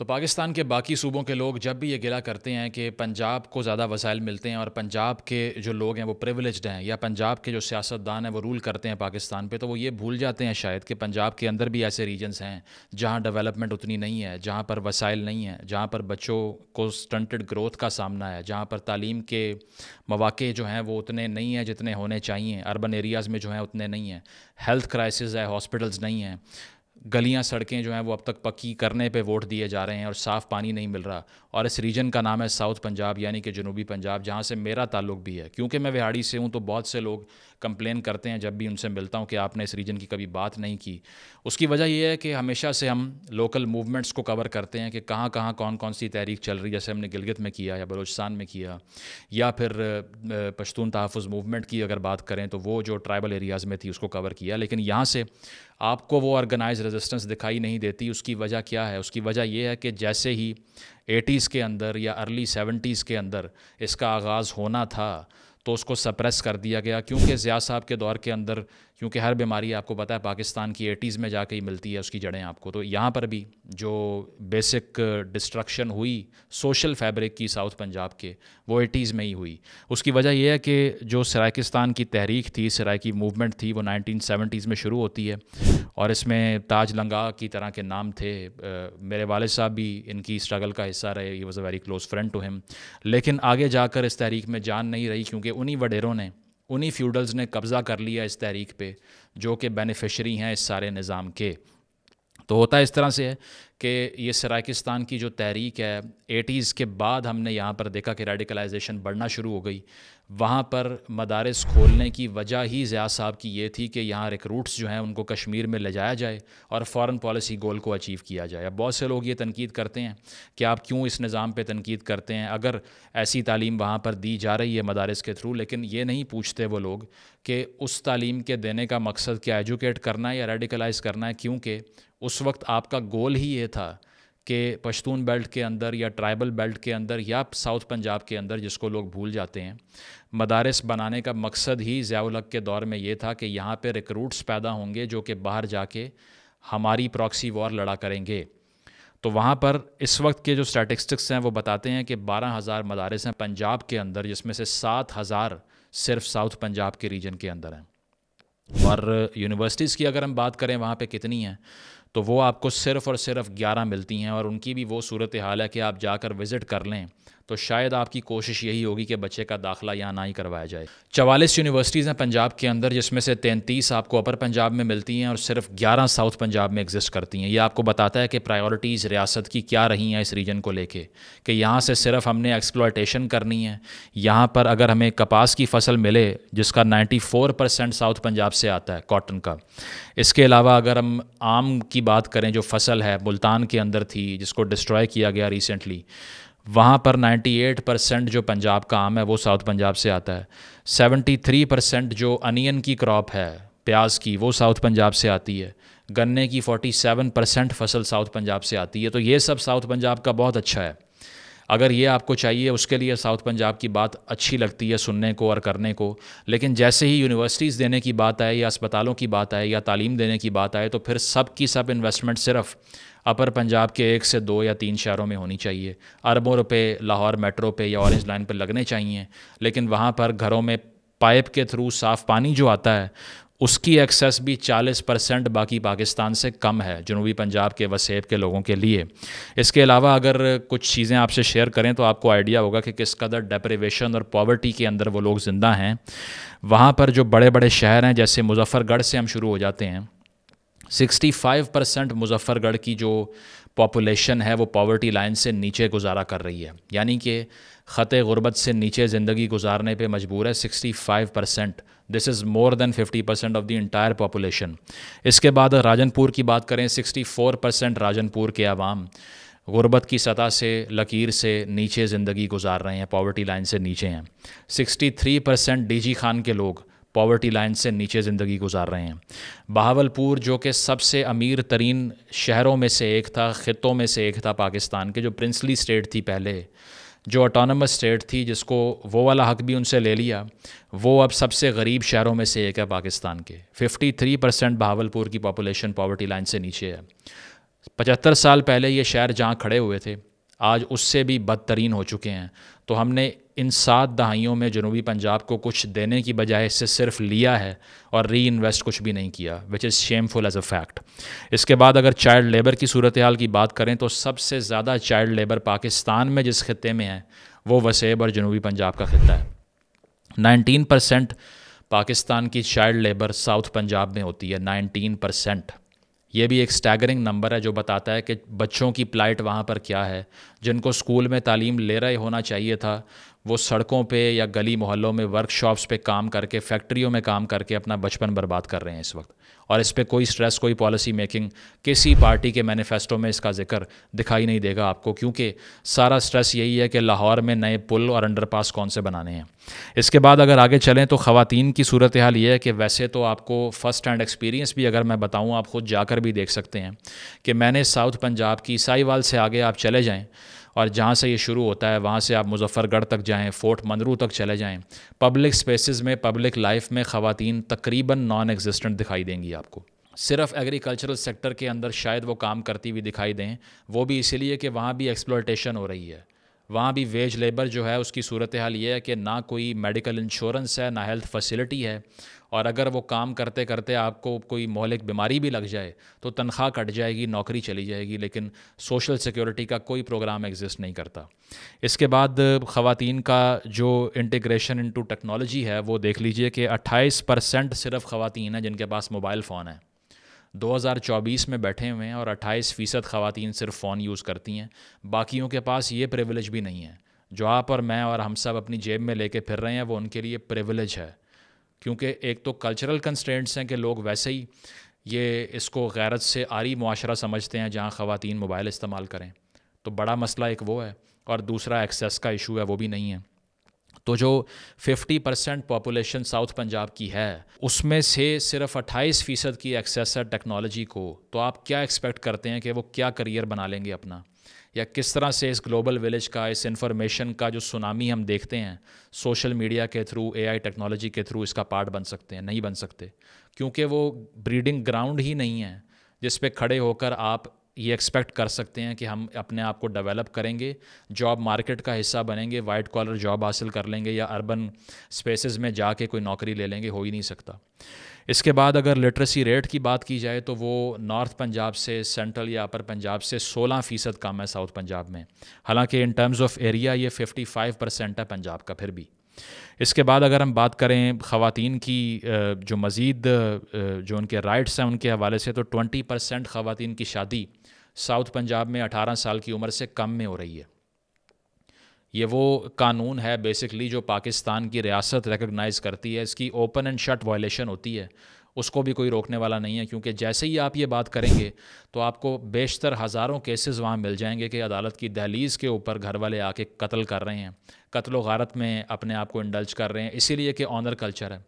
तो पाकिस्तान के बाकी सूबों के लोग जब भी ये गिला करते हैं कि पंजाब को ज़्यादा वसाइल मिलते हैं और पंजाब के जो लोग हैं वो प्रिविलेज्ड हैं या पंजाब के जो सियासतदान हैं वो रूल करते हैं पाकिस्तान पे तो वो ये भूल जाते हैं शायद कि पंजाब के अंदर भी ऐसे रीजन्स हैं जहाँ डेवलपमेंट उतनी नहीं है जहाँ पर वसाइल नहीं है जहाँ पर बच्चों को स्टंटेड ग्रोथ का सामना है जहाँ पर तालीम के मौाक़े जो हैं वो उतने नहीं हैं जितने होने चाहिए अर्बन एरियाज़ में जो हैं उतने नहीं हैं हेल्थ क्राइसिस है हॉस्पिटल्स नहीं हैं गलियां सड़कें जो हैं वो अब तक पक्की करने पे वोट दिए जा रहे हैं और साफ़ पानी नहीं मिल रहा और इस रीजन का नाम है साउथ पंजाब यानी कि जनूबी पंजाब जहाँ से मेरा ताल्लुक भी है क्योंकि मैं विहाड़ी से हूँ तो बहुत से लोग कंप्लेन करते हैं जब भी उनसे मिलता हूँ कि आपने इस रीजन की कभी बात नहीं की उसकी वजह यह है कि हमेशा से हम लोकल मूवमेंट्स को कवर करते हैं कि कहाँ कहाँ कौन कौन सी तहरीक चल रही है जैसे हमने गिलगित में किया या बलोचिस्तान में किया या फिर पश्तून तहफ़ मूवमेंट की अगर बात करें तो वो जो ट्राइबल एरियाज़ में थी उसको कवर किया लेकिन यहाँ से आपको वो ऑर्गेनाइज रेजिस्टेंस दिखाई नहीं देती उसकी वजह क्या है उसकी वजह यह है कि जैसे ही एटीज़ के अंदर या अर्ली सेवेंटीज़ के अंदर इसका आगाज़ होना था तो उसको सप्रेस कर दिया गया क्योंकि ज़िया साहब के दौर के अंदर क्योंकि हर बीमारी आपको पता है पाकिस्तान की एटीज़ में जाके ही मिलती है उसकी जड़ें आपको तो यहाँ पर भी जो बेसिक डिस्ट्रक्शन हुई सोशल फैब्रिक की साउथ पंजाब के वो एटीज़ में ही हुई उसकी वजह यह है कि जो सराकिस्तान की तहरीक थी सराकी मूवमेंट थी वो नाइनटीन सेवेंटीज़ में शुरू होती है और इसमें ताज लंगा की तरह के नाम थे आ, मेरे वाले साहब भी इनकी स्ट्रगल का हिस्सा रहे ही was a very close friend to him लेकिन आगे जाकर इस तहरीक में जान नहीं रही क्योंकि उन्हीं वडेरों ने उन्हीं फ्यूडल्स ने कब्ज़ा कर लिया इस तहरीक पे जो कि बेनिफिशरी हैं इस सारे निज़ाम के तो होता इस तरह से है कि ये सराकिस्तान की जो तहरीक है एटीज़ के बाद हमने यहाँ पर देखा कि रेडिकलाइजेशन बढ़ना शुरू हो गई वहाँ पर मदारस खोलने की वजह ही ज़िया साहब की ये थी कि यहाँ रिक्रूट्स जो हैं उनको कश्मीर में ले जाया जाए और फ़ॉरन पॉलिसी गोल को अचीव किया जाए अब बहुत से लोग ये तनकीद करते हैं कि आप क्यों इस निज़ाम पर तनकीद करते हैं अगर ऐसी तालीम वहाँ पर दी जा रही है मदारस के थ्रू लेकिन ये नहीं पूछते वो लोग कि उस तालीम के देने का मकसद क्या एजुकेट करना है या रेडिकलाइज करना है क्योंकि उस वक्त आपका गोल ही ये था के पश्तून बेल्ट के अंदर या ट्राइबल बेल्ट के अंदर या साउथ पंजाब के अंदर जिसको लोग भूल जाते हैं मदारस बनाने का मकसद ही ज़ियालक के दौर में ये था कि यहाँ पे रिक्रूट्स पैदा होंगे जो कि बाहर जाके हमारी प्रॉक्सी वॉर लड़ा करेंगे तो वहाँ पर इस वक्त के जो स्टैटिस्टिक्स हैं वो बताते हैं कि बारह हज़ार मदारस हैं पंजाब के अंदर जिसमें से सात हज़ार सिर्फ साउथ पंजाब के रीजन के अंदर हैं और यूनिवर्सिटीज़ की अगर हम बात करें वहाँ पे कितनी हैं तो वो आपको सिर्फ़ और सिर्फ ग्यारह मिलती हैं और उनकी भी वो सूरत हाल है कि आप जाकर विज़िट कर लें तो शायद आपकी कोशिश यही होगी कि बच्चे का दाखिला यहाँ ना ही करवाया जाए चवालीस यूनिवर्सिटीज़ हैं पंजाब के अंदर जिसमें से तैंतीस आपको अपर पंजाब में मिलती हैं और सिर्फ ग्यारह साउथ पंजाब में एग्जिस्ट करती हैं ये आपको बताता है कि प्रायोरिटीज़ रियासत की क्या रही हैं इस रीजन को लेके कि यहाँ से सिर्फ हमने एक्सप्लॉटेशन करनी है यहाँ पर अगर हमें कपास की फसल मिले जिसका ninety four percent south Punjab से आता है कॉटन का इसके अलावा अगर हम आम की बात करें जो फसल है मुल्तान के अंदर थी जिसको डिस्ट्रॉय किया गया रिसेंटली वहाँ पर 98 परसेंट जो पंजाब का आम है वो साउथ पंजाब से आता है 73 परसेंट जो अनियन की क्रॉप है प्याज की वो साउथ पंजाब से आती है गन्ने की 47 परसेंट फसल साउथ पंजाब से आती है तो ये सब साउथ पंजाब का बहुत अच्छा है अगर ये आपको चाहिए उसके लिए साउथ पंजाब की बात अच्छी लगती है सुनने को और करने को लेकिन जैसे ही यूनिवर्सिटीज़ देने की बात आए या अस्पतालों की बात आए या तालीम देने की बात आए तो फिर सब की सब इन्वेस्टमेंट सिर्फ अपर पंजाब के एक से दो या तीन शहरों में होनी चाहिए अरबों रुपये लाहौर मेट्रो पे या ऑरेंज लाइन पर लगने चाहिए लेकिन वहाँ पर घरों में पाइप के थ्रू साफ़ पानी जो आता है उसकी एक्सेस भी 40 परसेंट बाकी पाकिस्तान से कम है जनूबी पंजाब के वसेब के लोगों के लिए इसके अलावा अगर कुछ चीज़ें आपसे शेयर करें तो आपको आइडिया होगा कि किस कदर डेप्रिवेशन और पॉवर्टी के अंदर वो लोग ज़िंदा हैं वहाँ पर जो बड़े बड़े शहर हैं जैसे मुजफ्फरगढ़ से हम शुरू हो जाते हैं 65 परसेंट मुजफ्फरगढ़ की जो पॉपुलेशन है वो पॉवर्टी लाइन से नीचे गुजारा कर रही है यानी कि ख़त गुरबत से नीचे ज़िंदगी गुजारने पे मजबूर है 65 percent this is more than 50 percent of the entire population इसके बाद राजनपुर की बात करें 64 परसेंट राजनपुर के आवाम गुरबत की सतह से लकीर से नीचे ज़िंदगी गुजार रहे हैं पॉवर्टी लाइन से नीचे हैं 63 परसेंट डी जी खान के लोग पॉवर्टी लाइन से नीचे ज़िंदगी गुजार रहे हैं बहावलपुर जो कि सबसे अमीर तरीन शहरों में से एक था ख़ों में से एक था पाकिस्तान के जो प्रिंसली स्टेट थी पहले जो ऑटोनमस स्टेट थी जिसको वो वाला हक भी उनसे ले लिया वो अब सबसे गरीब शहरों में से एक है पाकिस्तान के 53 परसेंट बहावलपुर की पॉपुलेशन पॉवर्टी लाइन से नीचे है पचहत्तर साल पहले ये शहर जहाँ खड़े हुए थे आज उससे भी बदतरीन हो चुके हैं तो हमने इन सात दहाइयों में जनूबी पंजाब को कुछ देने की बजाय इससे सिर्फ लिया है और री इन्वेस्ट कुछ भी नहीं किया which is shameful as a fact इसके बाद अगर चाइल्ड लेबर की सूरत हाल की बात करें तो सबसे ज़्यादा चाइल्ड लेबर पाकिस्तान में जिस खत्े में है वो वसेब और जनूबी पंजाब का खत्ता है नाइनटीन परसेंट पाकिस्तान की चाइल्ड लेबर साउथ पंजाब में होती है नाइनटीन परसेंट ये भी एक स्टैगरिंग नंबर है जो बताता है कि बच्चों की प्लाइट वहाँ पर क्या है जिनको स्कूल में तालीम ले रहे होना चाहिए था वो सड़कों पे या गली मोहल्लों में वर्कशॉप्स पे काम करके फैक्ट्रियों में काम करके अपना बचपन बर्बाद कर रहे हैं इस वक्त और इस पर कोई स्ट्रेस कोई पॉलिसी मेकिंग किसी पार्टी के मैनिफेस्टो में इसका जिक्र दिखाई नहीं देगा आपको क्योंकि सारा स्ट्रेस यही है कि लाहौर में नए पुल और अंडरपास कौन से बनाने हैं इसके बाद अगर आगे चलें तो ख़वान की सूरत हाल ये है कि वैसे तो आपको फ़र्स्ट हैंड एक्सपीरियंस भी अगर मैं बताऊँ आप खुद जाकर भी देख सकते हैं कि मैंने साउथ पंजाब की साईवाल से आगे आप चले जाएँ और जहाँ से ये शुरू होता है वहाँ से आप मुजफ्फरगढ़ तक जाएँ फोर्ट मनरू तक चले जाएँ पब्लिक स्पेसिस में पब्लिक लाइफ में ख़वान तकरीबन नॉन एग्जिस्टेंट दिखाई देंगी आपको सिर्फ एग्रीकल्चरल सेक्टर के अंदर शायद वो काम करती हुई दिखाई दें वो भी इसीलिए कि वहाँ भी एक्सप्लोटेशन हो रही है वहाँ भी वेज लेबर जो है उसकी सूरत हाल ये है कि ना कोई मेडिकल इंश्योरेंस है ना हेल्थ फैसिलिटी है और अगर वो काम करते करते आपको कोई मौलिक बीमारी भी लग जाए तो तनख्वाह कट जाएगी नौकरी चली जाएगी लेकिन सोशल सिक्योरिटी का कोई प्रोग्राम एग्जिस्ट नहीं करता इसके बाद ख़वान का जो इंटीग्रेशन इनटू टेक्नोलॉजी है वो देख लीजिए कि 28 परसेंट सिर्फ ख़वान हैं जिनके पास मोबाइल फ़ोन है 2024 में बैठे हुए हैं और 28 फ़ीसद ख़वान सिर्फ फ़ोन यूज़ करती हैं बाकियों के पास ये प्रिविलेज भी नहीं है जो आप और मैं और हम सब अपनी जेब में लेके फिर रहे हैं वो उनके लिए प्रिविलेज है क्योंकि एक तो कल्चरल कंस्टेंट्स हैं कि लोग वैसे ही ये इसको गैरत से आरी माशरा समझते हैं जहाँ ख़वान मोबाइल इस्तेमाल करें तो बड़ा मसला एक वो है और दूसरा एक्सेस का इशू है वो भी नहीं है तो जो 50 परसेंट पॉपुलेशन साउथ पंजाब की है उसमें से सिर्फ 28 फ़ीसद की एक्सेस है टेक्नोलॉजी को तो आप क्या एक्सपेक्ट करते हैं कि वो क्या करियर बना लेंगे अपना या किस तरह से इस ग्लोबल विलेज का इस इंफॉर्मेशन का जो सुनामी हम देखते हैं सोशल मीडिया के थ्रू ए टेक्नोलॉजी के थ्रू इसका पार्ट बन सकते हैं नहीं बन सकते क्योंकि वो ब्रीडिंग ग्राउंड ही नहीं है जिस पे खड़े होकर आप ये एक्सपेक्ट कर सकते हैं कि हम अपने आप को डेवलप करेंगे जॉब मार्केट का हिस्सा बनेंगे वाइट कॉलर जॉब हासिल कर लेंगे या अर्बन स्पेसेस में जाके कोई नौकरी ले लेंगे हो ही नहीं सकता इसके बाद अगर लिटरेसी रेट की बात की जाए तो वो नॉर्थ पंजाब से सेंट्रल या अपर पंजाब से 16 फ़ीसद कम है साउथ पंजाब में हालांकि इन टर्म्स ऑफ एरिया ये 55 परसेंट है पंजाब का फिर भी इसके बाद अगर हम बात करें ख़वान की जो मज़ीद जो उनके राइट्स हैं उनके हवाले से तो 20 परसेंट ख़वान की शादी साउथ पंजाब में 18 साल की उम्र से कम में हो रही है ये वो कानून है बेसिकली जो पाकिस्तान की रियासत रिकगनाइज़ करती है इसकी ओपन एंड शट वायलेशन होती है उसको भी कोई रोकने वाला नहीं है क्योंकि जैसे ही आप ये बात करेंगे तो आपको बेशतर हज़ारों केसेस वहाँ मिल जाएंगे कि अदालत की दहलीज़ के ऊपर घर वाले आके कत्ल कर रहे हैं कत्ल वारत में अपने आप को इंडल्ज कर रहे हैं इसीलिए कि ऑनर कल्चर है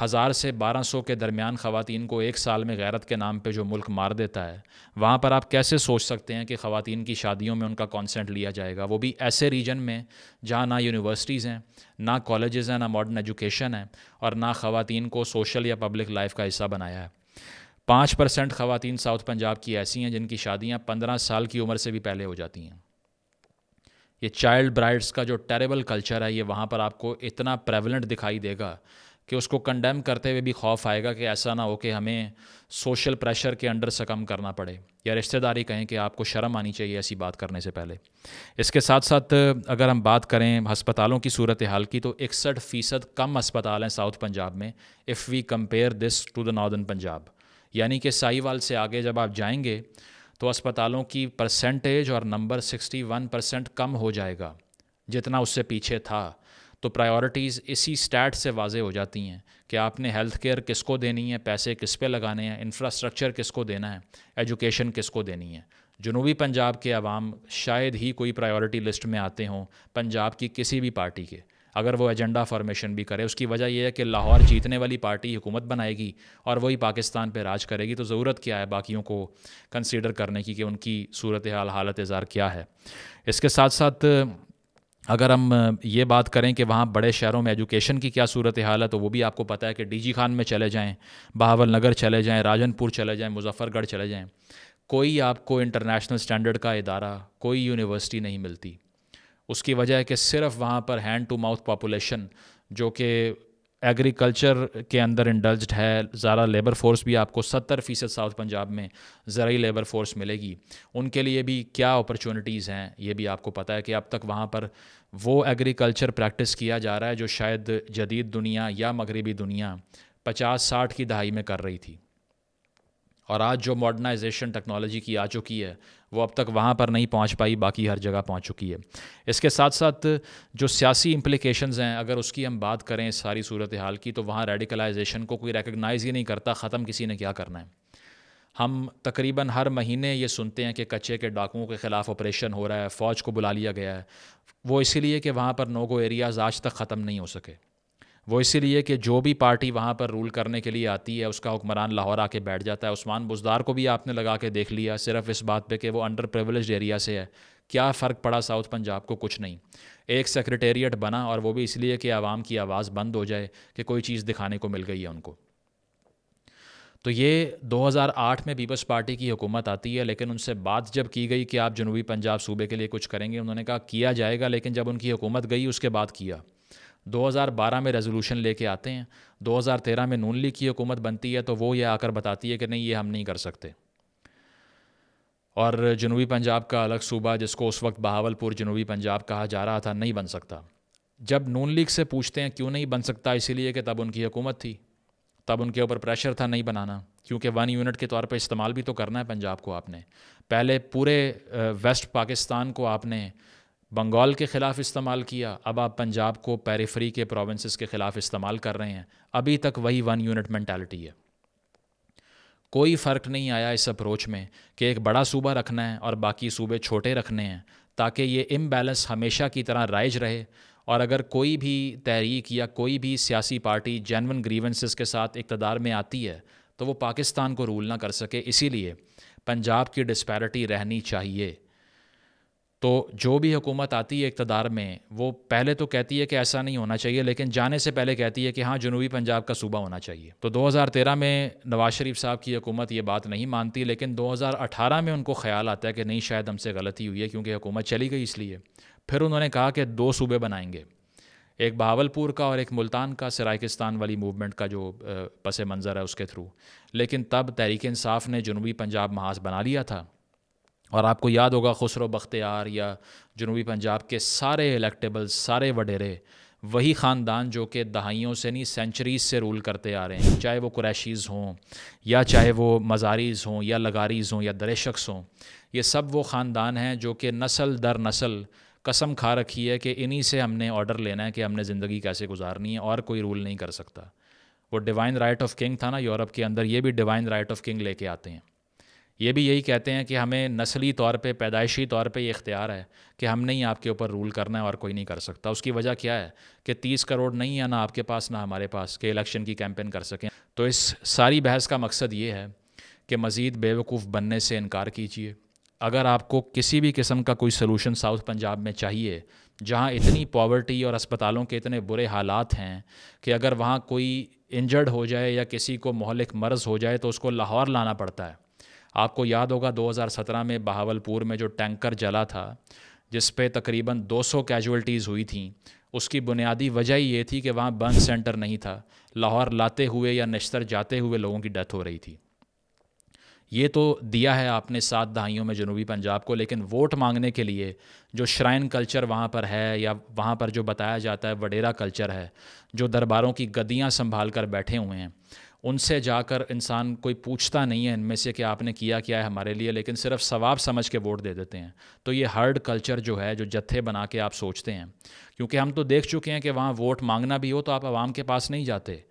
हज़ार से बारह सौ के दरमियान ख़वान को एक साल में गैरत के नाम पर जो मुल्क मार देता है वहाँ पर आप कैसे सोच सकते हैं कि ख़वान की शादियों में उनका कॉन्सेंट लिया जाएगा वो भी ऐसे रीजन में जहाँ ना यूनिवर्सिटीज़ हैं ना कॉलेज़ हैं ना मॉडर्न एजुकेशन है और ना ख़वान को सोशल या पब्लिक लाइफ का हिस्सा बनाया है पाँच परसेंट ख़वान साउथ पंजाब की ऐसी हैं जिनकी शादियाँ पंद्रह साल की उम्र से भी पहले हो जाती हैं ये चाइल्ड ब्राइड्स का जो टेरेबल कल्चर है ये वहाँ पर आपको इतना प्रेवलेंट दिखाई देगा कि उसको कंडेम करते हुए भी खौफ आएगा कि ऐसा ना हो कि हमें सोशल प्रेशर के अंडर सकम करना पड़े या रिश्तेदारी कहें कि आपको शर्म आनी चाहिए ऐसी बात करने से पहले इसके साथ साथ अगर हम बात करें हस्पतालों की सूरत हाल की तो इकसठ फ़ीसद कम अस्पताल हैं साउथ पंजाब में if we compare this to the northern Punjab यानी कि साहिवाल से आगे जब आप जाएंगे तो अस्पतालों की परसेंटेज और नंबर 61 परसेंट कम हो जाएगा जितना उससे पीछे था तो प्रायोरिटीज़ इसी स्टैट से वाजे हो जाती हैं कि आपने हेल्थ केयर किसको देनी है पैसे किस पे लगाने हैं इंफ्रास्ट्रक्चर किसको देना है एजुकेशन किसको देनी है जनूबी पंजाब के आवाम शायद ही कोई प्रायोरिटी लिस्ट में आते हों पंजाब की किसी भी पार्टी के अगर वो एजेंडा फॉर्मेशन भी करे उसकी वजह यह है कि लाहौर जीतने वाली पार्टी हुकूमत बनाएगी और वही पाकिस्तान पर राज करेगी तो ज़रूरत क्या है बाकियों को कंसिडर करने की कि उनकी सूरत हाल हालत इज़ार क्या है इसके साथ साथ अगर हम ये बात करें कि वहाँ बड़े शहरों में एजुकेशन की क्या सूरत हाल है तो वो भी आपको पता है कि डी खान में चले जाएँ बहावल नगर चले जाएँ राजनपुर चले जाएँ मुजफ्फरगढ़ चले जाएँ कोई आपको इंटरनेशनल स्टैंडर्ड का इदारा कोई यूनिवर्सिटी नहीं मिलती उसकी वजह है कि सिर्फ वहाँ पर हैंड टू माउथ पॉपुलेशन जो कि एग्रीकल्चर के अंदर इंडल्ज है ज़्यादा लेबर फोर्स भी आपको सत्तर फ़ीसद साउथ पंजाब में ज़रूरी लेबर फोर्स मिलेगी उनके लिए भी क्या अपॉर्चुनिटीज़ हैं ये भी आपको पता है कि अब तक वहाँ पर वो एग्रीकल्चर प्रैक्टिस किया जा रहा है जो शायद जदीद दुनिया या मगरबी दुनिया पचास साठ की दहाई में कर रही थी और आज जो मॉडर्नाइजेशन टेक्नोलॉजी की आ चुकी है वो अब तक वहाँ पर नहीं पहुँच पाई बाकी हर जगह पहुँच चुकी है इसके साथ साथ जो सियासी इम्प्लिकेशंस हैं अगर उसकी हम बात करें सारी सूरत हाल की तो वहाँ रेडिकलाइजेशन को कोई रिकगनाइज़ ही नहीं करता ख़त्म किसी ने क्या करना है हम तकरीबन हर महीने ये सुनते हैं कि कच्चे के डाकुओं के ख़िलाफ़ ऑपरेशन हो रहा है फ़ौज को बुला लिया गया है वो इसीलिए कि वहाँ पर नोगो एरियाज़ आज तक ख़त्म नहीं हो सके वो इसीलिए कि जो भी पार्टी वहाँ पर रूल करने के लिए आती है उसका हुक्मरान लाहौर आके बैठ जाता है उस्मान बुजदार को भी आपने लगा के देख लिया सिर्फ इस बात पे कि वो अंडर प्रिवलेज एरिया से है क्या फ़र्क पड़ा साउथ पंजाब को कुछ नहीं एक सेक्रटेरिएट बना और वो भी इसलिए कि आवाम की आवाज़ बंद हो जाए कि कोई चीज़ दिखाने को मिल गई है उनको तो ये 2008 में पीपल्स पार्टी की हुकूमत आती है लेकिन उनसे बात जब की गई कि आप जनूबी पंजाब सूबे के लिए कुछ करेंगे उन्होंने कहा किया जाएगा लेकिन जब उनकी हुकूमत गई उसके बाद किया 2012 में रेजोल्यूशन लेके आते हैं 2013 में नून लीग की हुकूमत बनती है तो वो ये आकर बताती है कि नहीं ये हम नहीं कर सकते और जनूबी पंजाब का अलग सूबा जिसको उस वक्त बहावलपुर जनूबी पंजाब कहा जा रहा था नहीं बन सकता जब नून लीग से पूछते हैं क्यों नहीं बन सकता इसीलिए कि तब उनकी हुकूमत थी तब उनके ऊपर प्रेशर था नहीं बनाना क्योंकि वन यूनिट के तौर पर इस्तेमाल भी तो करना है पंजाब को आपने पहले पूरे वेस्ट पाकिस्तान को आपने बंगाल के ख़िलाफ़ इस्तेमाल किया अब आप पंजाब को पेरीफ्री के प्रोविंसेस के ख़िलाफ़ इस्तेमाल कर रहे हैं अभी तक वही वन यूनिट मैंटेलिटी है कोई फ़र्क नहीं आया इस अप्रोच में कि एक बड़ा सूबा रखना है और बाकी सूबे छोटे रखने हैं ताकि ये इम्बेलेंस हमेशा की तरह राइज रहे और अगर कोई भी तहरीक या कोई भी सियासी पार्टी जैनवन ग्रीवेंसेस के साथ इकतदार में आती है तो वो पाकिस्तान को रूल ना कर सके इसीलिए पंजाब की डिस्पैरिटी रहनी चाहिए तो जो भी हुकूमत आती है इकतदार में वो पहले तो कहती है कि ऐसा नहीं होना चाहिए लेकिन जाने से पहले कहती है कि हाँ जनूबी पंजाब का सूबा होना चाहिए तो 2013 में नवाज शरीफ साहब की हुकूमत ये बात नहीं मानती लेकिन 2018 में उनको ख्याल आता है कि नहीं शायद हमसे गलती हुई है क्योंकि हुकूमत चली गई इसलिए फिर उन्होंने कहा कि दो सूबे बनाएंगे एक बहावलपुर का और एक मुल्तान का सराकिस्तान वाली मूवमेंट का जो पस मंज़र है उसके थ्रू लेकिन तब तहरीक इसाफ़ ने जनूबी पंजाब महाज बना लिया था और आपको याद होगा खुसरो बख्तियार या जनूबी पंजाब के सारे इलेक्टेबल्स सारे वडेरे वही ख़ानदान जो कि दहाइयों से नहीं सेंचरीज से रूल करते आ रहे हैं चाहे वो कुरैशीज़ हों या चाहे वो मज़ारीज़ हों या लगारीज़ हों या दरेशक्स हों ये सब वो ख़ानदान हैं जो कि नसल दर नसल कसम खा रखी है कि इन्हीं से हमने ऑर्डर लेना है कि हमने ज़िंदगी कैसे गुजारनी है और कोई रूल नहीं कर सकता वो डिवाइन राइट ऑफ किंग था ना यूरोप के अंदर ये भी डिवाइन राइट ऑफ किंग लेके आते हैं ये भी यही कहते हैं कि हमें नस्ली तौर पे पैदाइशी तौर पे ये इख्तियार है कि हमने ही आपके ऊपर रूल करना है और कोई नहीं कर सकता उसकी वजह क्या है कि तीस करोड़ नहीं है ना आपके पास ना हमारे पास कि इलेक्शन की कैंपेन कर सकें तो इस सारी बहस का मकसद ये है कि मज़ीद बेवकूफ़ बनने से इनकार कीजिए अगर आपको किसी भी किस्म का कोई सलूशन साउथ पंजाब में चाहिए जहाँ इतनी पॉवर्टी और अस्पतालों के इतने बुरे हालात हैं कि अगर वहाँ कोई इंजर्ड हो जाए या किसी को मोहलिक मर्ज़ हो जाए तो उसको लाहौर लाना पड़ता है आपको याद होगा 2017 में बहावलपुर में जो टैंकर जला था जिस पे तकरीबन 200 कैजुअल्टीज़ हुई थी उसकी बुनियादी वजह ये थी कि वहाँ बर्न सेंटर नहीं था लाहौर लाते हुए या नश्तर जाते हुए लोगों की डेथ हो रही थी ये तो दिया है आपने सात दहाइयों में जनूबी पंजाब को लेकिन वोट मांगने के लिए जो श्राइन कल्चर वहाँ पर है या वहाँ पर जो बताया जाता है वडेरा कल्चर है जो दरबारों की गद्दियाँ संभाल कर बैठे हुए हैं उनसे जाकर इंसान कोई पूछता नहीं है इनमें से कि आपने किया क्या है हमारे लिए लेकिन सिर्फ सवाब समझ के वोट दे देते हैं तो ये हर्ड कल्चर जो है जो जत्थे बना के आप सोचते हैं क्योंकि हम तो देख चुके हैं कि वहाँ वोट मांगना भी हो तो आप आवाम के पास नहीं जाते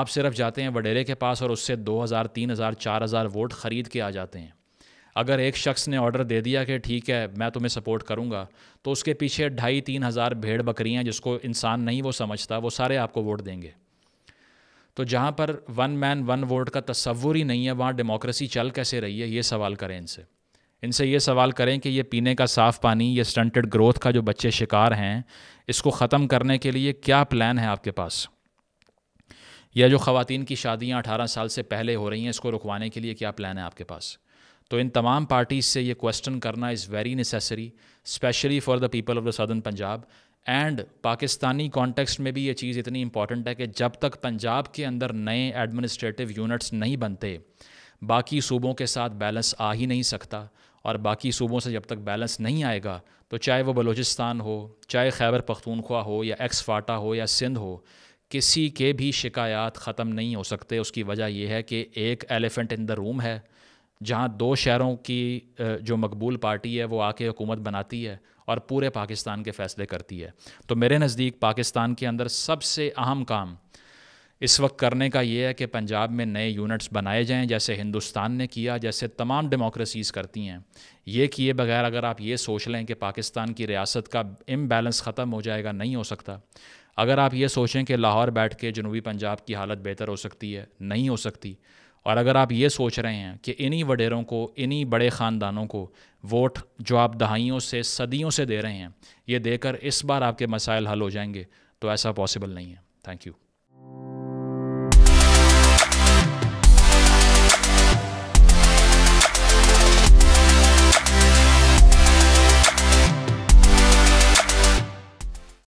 आप सिर्फ जाते हैं वडेरे के पास और उससे दो हज़ार तीन हज़ार चार हज़ार वोट ख़रीद के आ जाते हैं अगर एक शख्स ने ऑर्डर दे दिया कि ठीक है मैं तुम्हें सपोर्ट करूंगा तो उसके पीछे ढाई तीन हज़ार भेड़ बकरियाँ जिसको इंसान नहीं वो समझता वो सारे आपको वोट देंगे तो जहाँ पर वन मैन वन वोट का तस्वुर ही नहीं है वहाँ डेमोक्रेसी चल कैसे रही है ये सवाल करें इनसे इनसे ये सवाल करें कि ये पीने का साफ़ पानी ये स्टंटेड ग्रोथ का जो बच्चे शिकार हैं इसको ख़त्म करने के लिए क्या प्लान है आपके पास या जो ख़वान की शादियाँ अठारह साल से पहले हो रही हैं इसको रुकवाने के लिए क्या प्लान है आपके पास तो इन तमाम पार्टीज़ से ये क्वेश्चन करना is very necessary especially for the people of the southern Punjab and Pakistani context में भी ये चीज़ इतनी इंपॉर्टेंट है कि जब तक पंजाब के अंदर नए एडमिनिस्ट्रेटिव यूनिट्स नहीं बनते बाकी सूबों के साथ बैलेंस आ ही नहीं सकता और बाकी सूबों से जब तक बैलेंस नहीं आएगा तो चाहे वो बलूचिस्तान हो चाहे खैबर पख्तूनख्वा हो या एक्स फाटा हो या सिंध हो किसी के भी शिकायत ख़त्म नहीं हो सकते उसकी वजह यह है कि एक एलिफेंट इन द रूम है जहाँ दो शहरों की जो मकबूल पार्टी है वो आके हुकूमत बनाती है और पूरे पाकिस्तान के फ़ैसले करती है तो मेरे नज़दीक पाकिस्तान के अंदर सबसे अहम काम इस वक्त करने का ये है कि पंजाब में नए यूनिट्स बनाए जाएं जैसे हिंदुस्तान ने किया जैसे तमाम डेमोक्रेसीज़ करती हैं ये किए बगैर अगर आप ये सोच लें कि पाकिस्तान की रियासत का इम्बैलेंस ख़त्म हो जाएगा नहीं हो सकता अगर आप ये सोचें कि लाहौर बैठ के जनूबी पंजाब की हालत बेहतर हो सकती है नहीं हो सकती और अगर आप ये सोच रहे हैं कि इन्हीं वडेरों को इन्हीं बड़े ख़ानदानों को वोट जो आप दहाइयों से सदियों से दे रहे हैं ये देकर इस बार आपके मसाइल हल हो जाएंगे तो ऐसा पॉसिबल नहीं है थैंक यू